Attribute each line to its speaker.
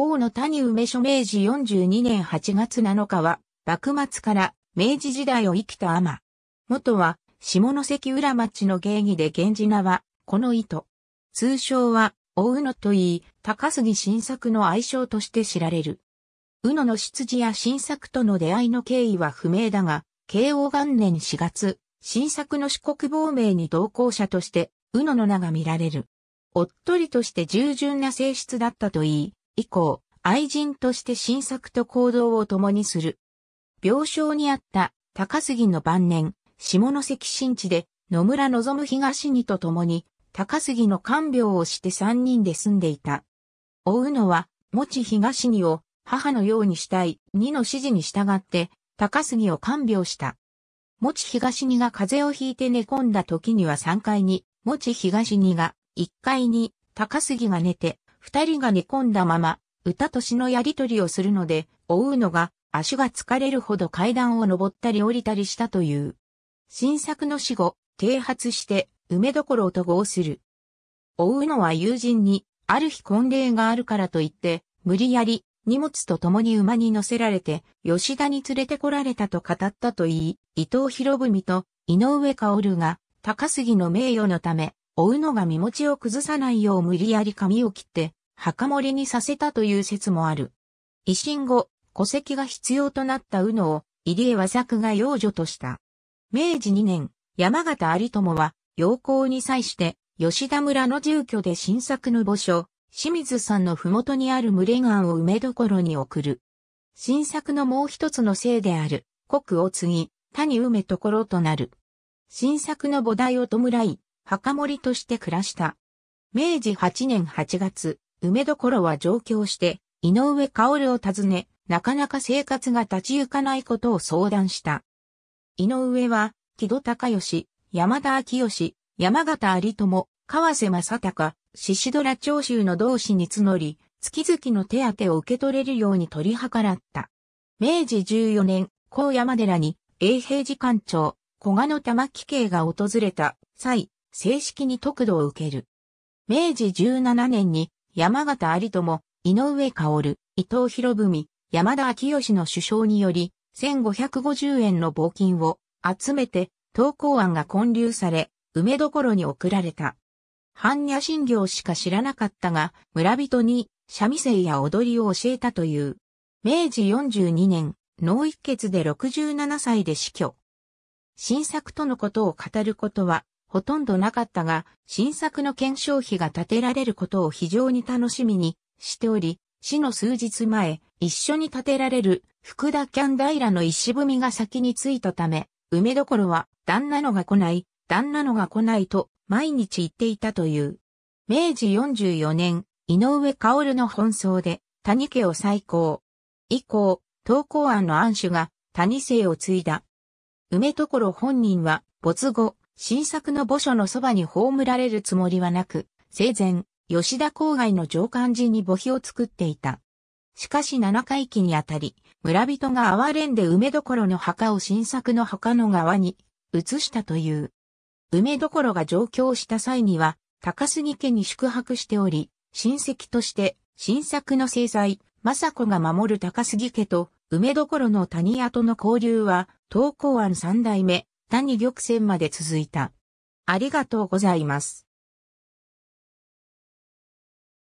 Speaker 1: 王の谷梅署明治42年8月7日は、幕末から明治時代を生きた天。元は、下関浦町の芸妓で源氏名は、この糸。通称は、大宇野といい、高杉晋作の愛称として知られる。宇野の出自や晋作との出会いの経緯は不明だが、慶応元年4月、晋作の四国亡命に同行者として、宇野の名が見られる。おっとりとして従順な性質だったといい、以降、愛人として新作と行動を共にする。病床にあった高杉の晩年、下関新地で野村望東にと共に高杉の看病をして三人で住んでいた。追うのは、持東にを母のようにしたい、二の指示に従って、高杉を看病した。持東にが風邪をひいて寝込んだ時には3階に、持東にが1階に、高杉が寝て、二人が寝込んだまま、歌と詩のやりとりをするので、追うのが、足が疲れるほど階段を登ったり降りたりしたという。新作の死後、停発して、梅どころをと合する。追うのは友人に、ある日婚礼があるからと言って、無理やり、荷物と共に馬に乗せられて、吉田に連れてこられたと語ったと言い、伊藤博文と井上薫が、高杉の名誉のため、追うのが身持ちを崩さないよう無理やり髪を切って、墓守りにさせたという説もある。維新後、戸籍が必要となった宇野を、入江和作が養女とした。明治2年、山形有友は、陽光に際して、吉田村の住居で新作の墓所、清水さんの麓にある群れ岩を埋め所に送る。新作のもう一つの姓である、国を継ぎ、谷埋め所となる。新作の菩提を弔い、墓守として暮らした。明治8年8月、梅どころは上京して、井上薫を訪ね、なかなか生活が立ち行かないことを相談した。井上は、木戸隆義、山田昭義、山形有友、川瀬正隆、獅子ドラ長州の同志に募り、月々の手当を受け取れるように取り計らった。明治14年、高山寺に、永平寺館長、古賀の玉木慶が訪れた際、正式に得度を受ける。明治17年に山形有友、井上薫、伊藤博文、山田昭義の首相により、1550円の募金を集めて、投稿案が混流され、梅どころに送られた。般若心経しか知らなかったが、村人に三味線や踊りを教えたという。明治42年、脳一血で67歳で死去。新作とのことを語ることはほとんどなかったが、新作の検証費が立てられることを非常に楽しみにしており、死の数日前、一緒に建てられる福田キャンダイラの石踏みが先に着いたため、梅どころは、旦那のが来ない、旦那のが来ないと、毎日言っていたという。明治44年、井上薫の奔走で、谷家を再興。以降、投稿案の暗主が、谷姓を継いだ。梅所本人は、没後、新作の墓所のそばに葬られるつもりはなく、生前、吉田郊外の上官寺に墓碑を作っていた。しかし七回忌にあたり、村人が哀れんで梅どころの墓を新作の墓の側に移したという。梅どころが上京した際には、高杉家に宿泊しており、親戚として新作の生在、政子が守る高杉家と梅どころの谷跡の交流は、東高庵三代目、谷玉泉まで続いた。ありがとうございます。